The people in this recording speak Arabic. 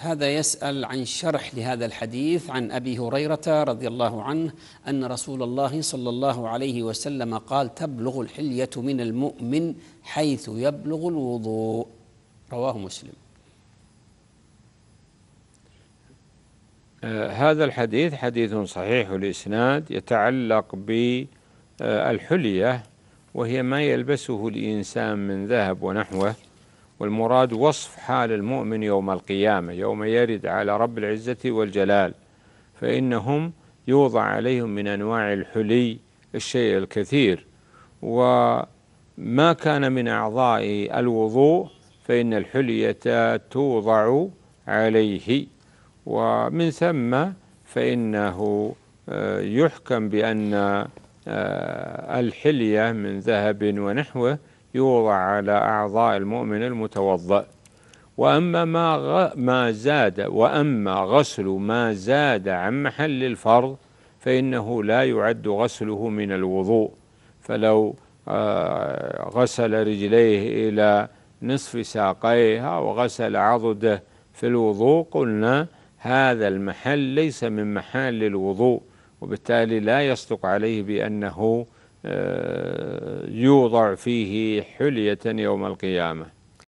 هذا يسأل عن شرح لهذا الحديث عن أبي هريرة رضي الله عنه أن رسول الله صلى الله عليه وسلم قال تبلغ الحلية من المؤمن حيث يبلغ الوضوء رواه مسلم آه، هذا الحديث حديث صحيح الإسناد يتعلق بالحلية آه، وهي ما يلبسه الإنسان من ذهب ونحوه والمراد وصف حال المؤمن يوم القيامة يوم يرد على رب العزة والجلال فإنهم يوضع عليهم من أنواع الحلي الشيء الكثير وما كان من أعضاء الوضوء فإن الحلية توضع عليه ومن ثم فإنه آه، يحكم بأن آه، الحلية من ذهب ونحوه يوضع على أعضاء المؤمن المتوضأ وأما ما, غ... ما زاد وأما غسل ما زاد عن محل الفرض فإنه لا يعد غسله من الوضوء فلو آه، غسل رجليه إلى نصف ساقيها وغسل عضده في الوضوء قلنا هذا المحل ليس من محال الوضوء وبالتالي لا يصدق عليه بأنه آه، يوضع فيه حلية يوم القيامة